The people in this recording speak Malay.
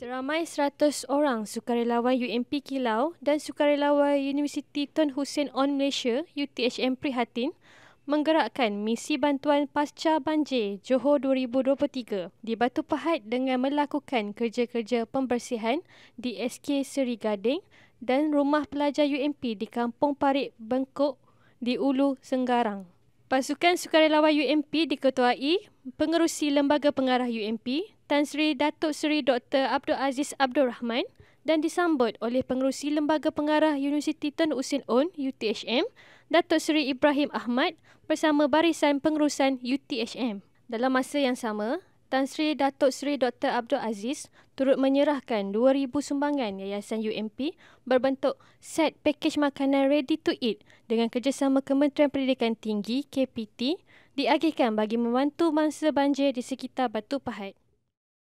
Seramai 100 orang sukarelawan UMP Kilau dan sukarelawan Universiti Tun Hussein On Malaysia UTHM Prihatin menggerakkan misi bantuan pasca banjir Johor 2023 di Batu Pahat dengan melakukan kerja-kerja pembersihan di SK Seri Gading dan rumah pelajar UMP di Kampung Parit Bengkok di Ulu Senggarang. Pasukan Sukarelawan UMP diketuai Pengerusi Lembaga Pengarah UMP Tan Sri Datuk Seri Dr. Abdul Aziz Abdul Rahman dan disambut oleh Pengerusi Lembaga Pengarah Universiti Tun Usin On UTHM Datuk Seri Ibrahim Ahmad bersama Barisan pengurusan UTHM. Dalam masa yang sama, Tan Sri Datuk Sri Dr. Abdul Aziz turut menyerahkan 2,000 sumbangan Yayasan UMP berbentuk set pakej makanan ready to eat dengan kerjasama Kementerian Pendidikan Tinggi KPT diagihkan bagi membantu mangsa banjir di sekitar Batu Pahat.